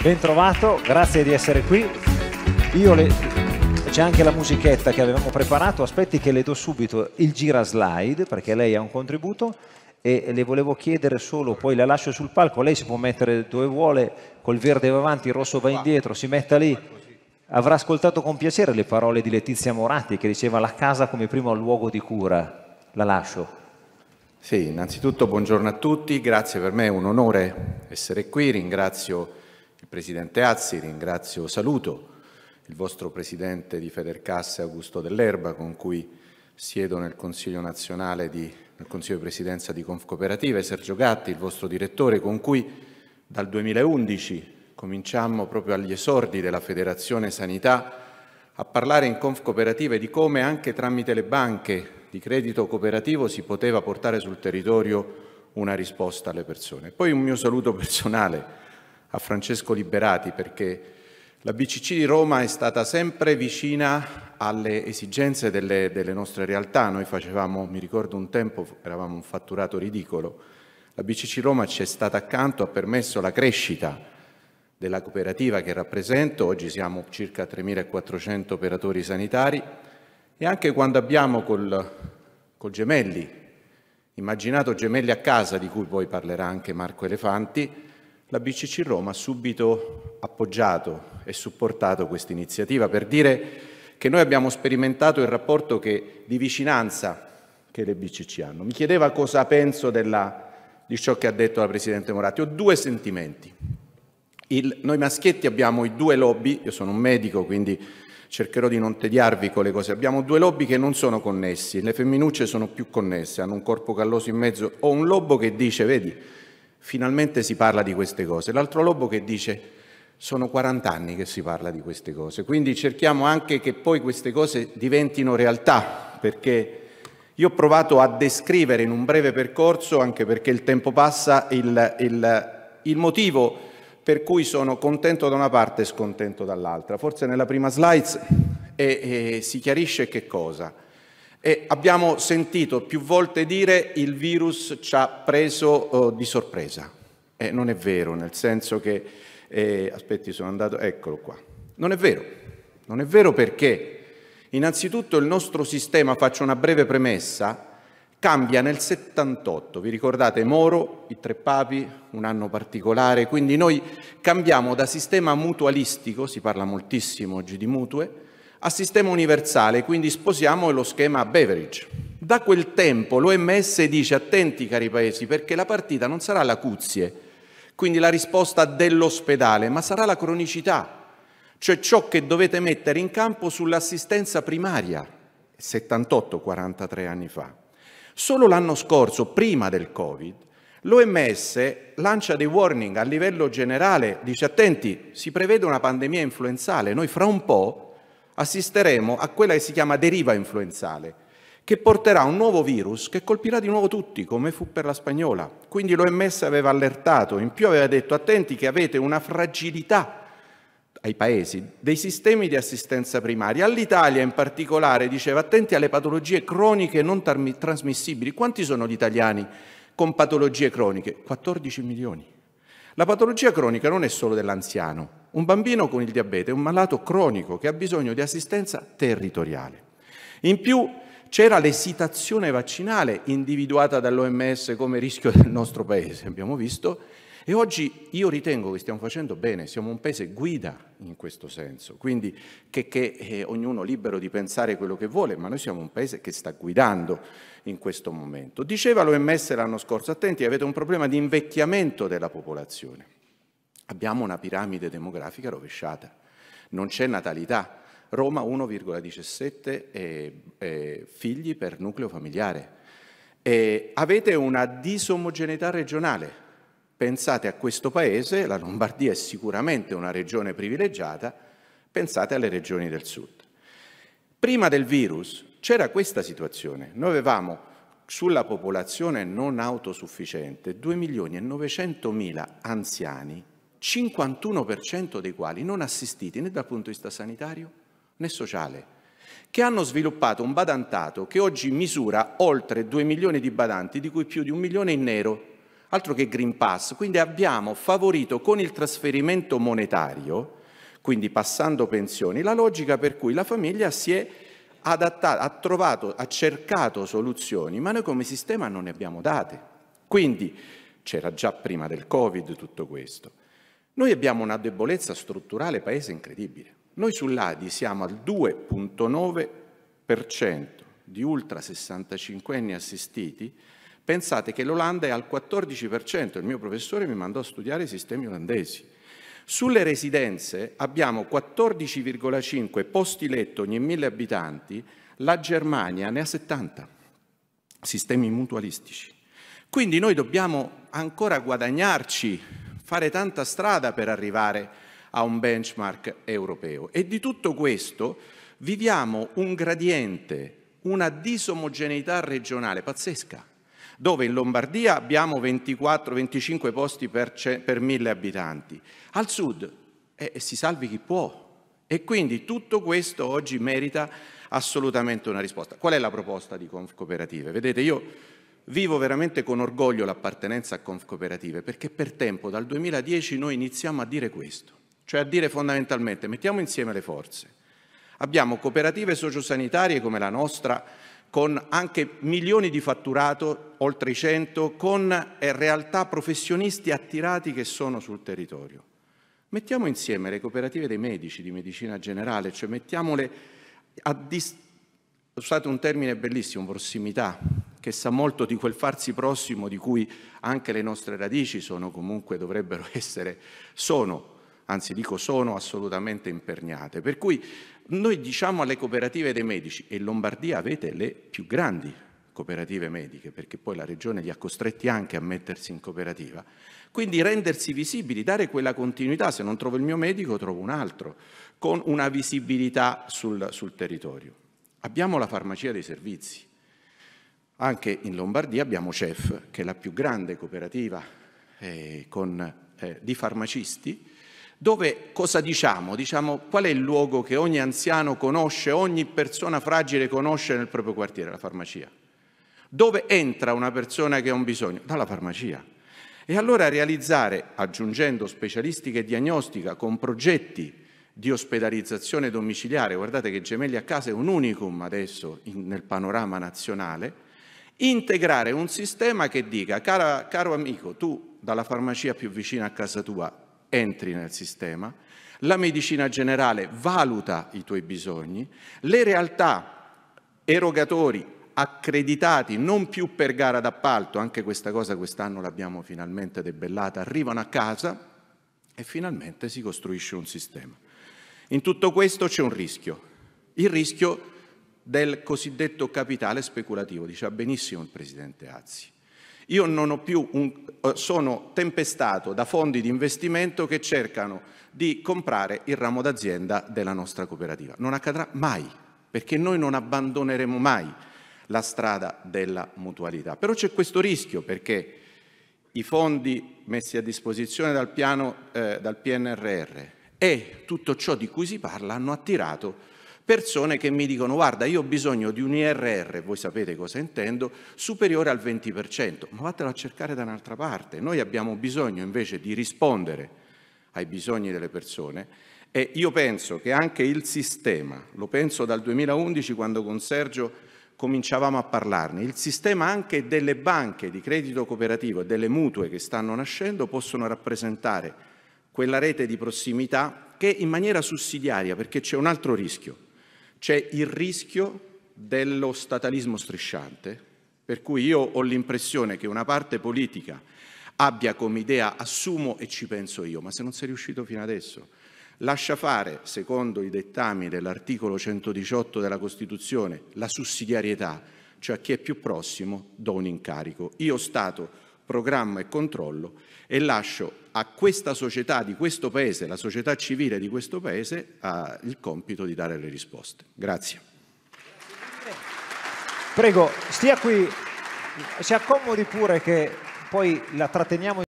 Ben trovato, grazie di essere qui. Le... C'è anche la musichetta che avevamo preparato, aspetti che le do subito il gira slide perché lei ha un contributo e le volevo chiedere solo, poi la lascio sul palco, lei si può mettere dove vuole, col verde va avanti, il rosso va indietro, si metta lì. Avrà ascoltato con piacere le parole di Letizia Moratti che diceva la casa come primo luogo di cura. La lascio. Sì, innanzitutto buongiorno a tutti, grazie per me, è un onore essere qui, ringrazio il Presidente Azzi, ringrazio, saluto il vostro Presidente di Federcasse Augusto Dell'Erba con cui siedo nel Consiglio nazionale di, nel Consiglio di Presidenza di Confcooperative, Sergio Gatti, il vostro direttore con cui dal 2011 cominciammo proprio agli esordi della Federazione Sanità a parlare in Confcooperative di come anche tramite le banche di credito cooperativo si poteva portare sul territorio una risposta alle persone. Poi un mio saluto personale a Francesco Liberati perché la BCC di Roma è stata sempre vicina alle esigenze delle, delle nostre realtà. Noi facevamo, mi ricordo un tempo, eravamo un fatturato ridicolo. La BCC Roma ci è stata accanto, ha permesso la crescita della cooperativa che rappresento, oggi siamo circa 3.400 operatori sanitari e anche quando abbiamo col, col, Gemelli, immaginato Gemelli a casa, di cui poi parlerà anche Marco Elefanti, la BCC Roma ha subito appoggiato e supportato questa iniziativa per dire che noi abbiamo sperimentato il rapporto che, di vicinanza che le BCC hanno. Mi chiedeva cosa penso della, di ciò che ha detto la Presidente Moratti. Ho due sentimenti. Il, noi maschietti abbiamo i due lobby, io sono un medico quindi cercherò di non tediarvi con le cose, abbiamo due lobby che non sono connessi, le femminucce sono più connesse, hanno un corpo calloso in mezzo, ho un lobo che dice, vedi, Finalmente si parla di queste cose. L'altro lobo che dice sono 40 anni che si parla di queste cose, quindi cerchiamo anche che poi queste cose diventino realtà, perché io ho provato a descrivere in un breve percorso, anche perché il tempo passa, il, il, il motivo per cui sono contento da una parte e scontento dall'altra. Forse nella prima slide eh, eh, si chiarisce che cosa? E abbiamo sentito più volte dire che il virus ci ha preso eh, di sorpresa. Eh, non è vero, nel senso che... Eh, aspetti, sono andato... Eccolo qua. Non è vero. Non è vero perché innanzitutto il nostro sistema, faccio una breve premessa, cambia nel 78. Vi ricordate Moro, i tre papi, un anno particolare, quindi noi cambiamo da sistema mutualistico, si parla moltissimo oggi di mutue, a sistema universale, quindi sposiamo lo schema Beveridge. Da quel tempo l'OMS dice attenti cari paesi perché la partita non sarà l'acuzie, quindi la risposta dell'ospedale, ma sarà la cronicità, cioè ciò che dovete mettere in campo sull'assistenza primaria, 78-43 anni fa. Solo l'anno scorso, prima del Covid, l'OMS lancia dei warning a livello generale, dice attenti, si prevede una pandemia influenzale, noi fra un po' assisteremo a quella che si chiama deriva influenzale, che porterà un nuovo virus che colpirà di nuovo tutti, come fu per la spagnola. Quindi l'OMS aveva allertato, in più aveva detto attenti che avete una fragilità ai paesi dei sistemi di assistenza primaria. All'Italia in particolare diceva attenti alle patologie croniche non trasmissibili. Quanti sono gli italiani con patologie croniche? 14 milioni. La patologia cronica non è solo dell'anziano. Un bambino con il diabete è un malato cronico che ha bisogno di assistenza territoriale. In più, c'era l'esitazione vaccinale individuata dall'OMS come rischio del nostro Paese, abbiamo visto, e oggi io ritengo che stiamo facendo bene, siamo un Paese guida in questo senso, quindi che, che è eh, ognuno libero di pensare quello che vuole, ma noi siamo un Paese che sta guidando in questo momento. Diceva l'OMS l'anno scorso, attenti, avete un problema di invecchiamento della popolazione. Abbiamo una piramide demografica rovesciata, non c'è natalità, Roma 1,17 eh, eh, figli per nucleo familiare. Eh, avete una disomogeneità regionale. Pensate a questo paese, la Lombardia è sicuramente una regione privilegiata, pensate alle regioni del sud. Prima del virus c'era questa situazione. Noi avevamo sulla popolazione non autosufficiente 2 milioni e 900 mila anziani, 51% dei quali non assistiti né dal punto di vista sanitario né sociale, che hanno sviluppato un badantato che oggi misura oltre 2 milioni di badanti, di cui più di un milione in nero, altro che Green Pass. Quindi abbiamo favorito con il trasferimento monetario, quindi passando pensioni, la logica per cui la famiglia si è adattata, ha trovato, ha cercato soluzioni, ma noi come sistema non ne abbiamo date. Quindi c'era già prima del Covid tutto questo. Noi abbiamo una debolezza strutturale paese incredibile. Noi sull'ADI siamo al 2,9% di ultra 65 anni assistiti, pensate che l'Olanda è al 14%, il mio professore mi mandò a studiare i sistemi olandesi. Sulle residenze abbiamo 14,5 posti letto ogni 1000 abitanti, la Germania ne ha 70, sistemi mutualistici. Quindi noi dobbiamo ancora guadagnarci, fare tanta strada per arrivare a a un benchmark europeo. E di tutto questo viviamo un gradiente, una disomogeneità regionale pazzesca, dove in Lombardia abbiamo 24-25 posti per, per mille abitanti, al sud eh, si salvi chi può. E quindi tutto questo oggi merita assolutamente una risposta. Qual è la proposta di Conf Cooperative? Vedete, io vivo veramente con orgoglio l'appartenenza a Conf Cooperative, perché per tempo, dal 2010, noi iniziamo a dire questo cioè a dire fondamentalmente mettiamo insieme le forze. Abbiamo cooperative sociosanitarie come la nostra con anche milioni di fatturato, oltre i 100, con eh, realtà professionisti attirati che sono sul territorio. Mettiamo insieme le cooperative dei medici di medicina generale, cioè mettiamole a distanza usate un termine bellissimo, prossimità, che sa molto di quel farsi prossimo di cui anche le nostre radici sono comunque dovrebbero essere, sono anzi dico sono assolutamente imperniate. Per cui noi diciamo alle cooperative dei medici, e in Lombardia avete le più grandi cooperative mediche, perché poi la regione li ha costretti anche a mettersi in cooperativa. Quindi rendersi visibili, dare quella continuità, se non trovo il mio medico trovo un altro, con una visibilità sul, sul territorio. Abbiamo la farmacia dei servizi. Anche in Lombardia abbiamo CEF, che è la più grande cooperativa eh, con, eh, di farmacisti, dove cosa diciamo? Diciamo qual è il luogo che ogni anziano conosce, ogni persona fragile conosce nel proprio quartiere, la farmacia. Dove entra una persona che ha un bisogno? Dalla farmacia. E allora realizzare, aggiungendo specialistica e diagnostica con progetti di ospedalizzazione domiciliare, guardate che Gemelli a casa è un unicum adesso in, nel panorama nazionale, integrare un sistema che dica, caro amico, tu dalla farmacia più vicina a casa tua entri nel sistema, la medicina generale valuta i tuoi bisogni, le realtà erogatori accreditati non più per gara d'appalto, anche questa cosa quest'anno l'abbiamo finalmente debellata, arrivano a casa e finalmente si costruisce un sistema. In tutto questo c'è un rischio, il rischio del cosiddetto capitale speculativo, diceva benissimo il Presidente Azzi. Io non ho più un, eh, sono tempestato da fondi di investimento che cercano di comprare il ramo d'azienda della nostra cooperativa. Non accadrà mai, perché noi non abbandoneremo mai la strada della mutualità. Però c'è questo rischio perché i fondi messi a disposizione dal, piano, eh, dal PNRR e tutto ciò di cui si parla hanno attirato persone che mi dicono guarda io ho bisogno di un IRR, voi sapete cosa intendo, superiore al 20%, ma vattelo a cercare da un'altra parte, noi abbiamo bisogno invece di rispondere ai bisogni delle persone e io penso che anche il sistema, lo penso dal 2011 quando con Sergio cominciavamo a parlarne, il sistema anche delle banche di credito cooperativo e delle mutue che stanno nascendo possono rappresentare quella rete di prossimità che in maniera sussidiaria, perché c'è un altro rischio, c'è il rischio dello statalismo strisciante, per cui io ho l'impressione che una parte politica abbia come idea assumo e ci penso io, ma se non sei riuscito fino adesso, lascia fare, secondo i dettami dell'articolo 118 della Costituzione, la sussidiarietà, cioè a chi è più prossimo do un incarico. Io Stato programma e controllo e lascio a questa società di questo Paese, la società civile di questo Paese, il compito di dare le risposte. Grazie. Prego, stia qui, si accomodi pure che poi la tratteniamo.